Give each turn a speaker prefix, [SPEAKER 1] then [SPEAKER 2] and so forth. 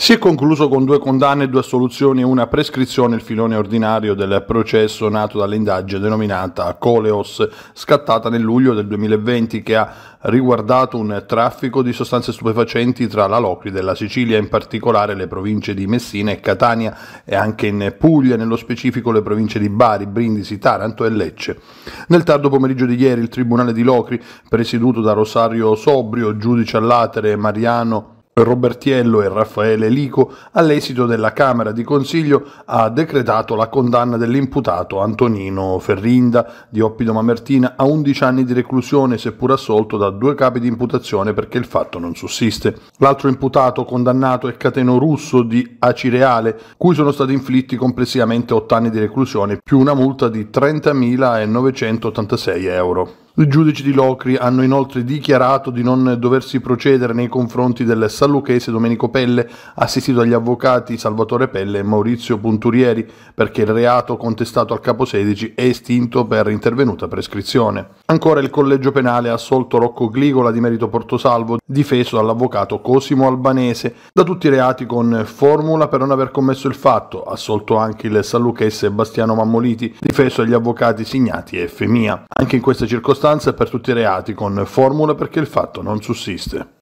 [SPEAKER 1] Si è concluso con due condanne, due assoluzioni e una prescrizione il filone ordinario del processo nato dall'indagine denominata Coleos, scattata nel luglio del 2020, che ha riguardato un traffico di sostanze stupefacenti tra la Locri della Sicilia, in particolare le province di Messina e Catania e anche in Puglia, nello specifico le province di Bari, Brindisi, Taranto e Lecce. Nel tardo pomeriggio di ieri il Tribunale di Locri, presieduto da Rosario Sobrio, giudice all'atere Mariano Robertiello e Raffaele Lico, all'esito della Camera di Consiglio, ha decretato la condanna dell'imputato Antonino Ferrinda di Oppido Mamertina a 11 anni di reclusione, seppur assolto da due capi di imputazione perché il fatto non sussiste. L'altro imputato condannato è Cateno Russo di Acireale, cui sono stati inflitti complessivamente 8 anni di reclusione più una multa di 30.986 euro. I giudici di Locri hanno inoltre dichiarato di non doversi procedere nei confronti del Sallucchese Domenico Pelle, assistito dagli avvocati Salvatore Pelle e Maurizio Punturieri, perché il reato contestato al capo 16 è estinto per intervenuta prescrizione. Ancora il collegio penale ha assolto Rocco Gligola di merito Portosalvo, difeso dall'avvocato Cosimo Albanese, da tutti i reati con formula per non aver commesso il fatto, assolto anche il Sallucchese Bastiano Mammoliti, difeso dagli avvocati Signati e Femia. Anche in questa circostanza circostanze per tutti i reati con formula perché il fatto non sussiste.